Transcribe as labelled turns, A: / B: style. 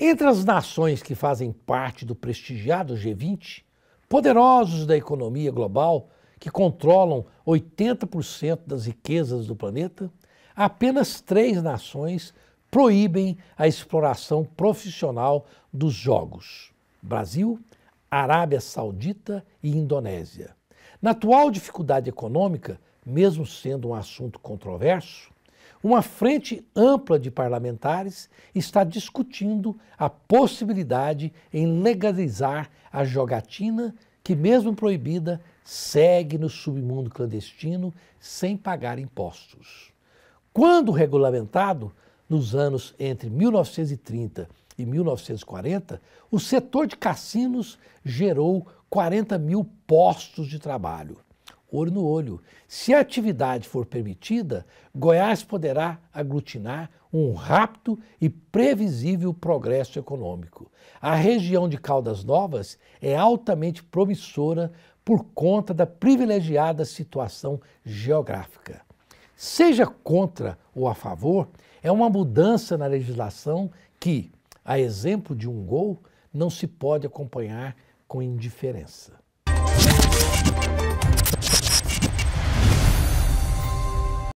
A: Entre as nações que fazem parte do prestigiado G20, poderosos da economia global, que controlam 80% das riquezas do planeta, apenas três nações proíbem a exploração profissional dos jogos: Brasil, Arábia Saudita e Indonésia. Na atual dificuldade econômica, mesmo sendo um assunto controverso, uma frente ampla de parlamentares está discutindo a possibilidade em legalizar a jogatina que, mesmo proibida, segue no submundo clandestino sem pagar impostos. Quando regulamentado, nos anos entre 1930 e 1940, o setor de cassinos gerou 40 mil postos de trabalho olho no olho. Se a atividade for permitida, Goiás poderá aglutinar um rápido e previsível progresso econômico. A região de Caldas Novas é altamente promissora por conta da privilegiada situação geográfica. Seja contra ou a favor, é uma mudança na legislação que, a exemplo de um gol, não se pode acompanhar com indiferença. フッ。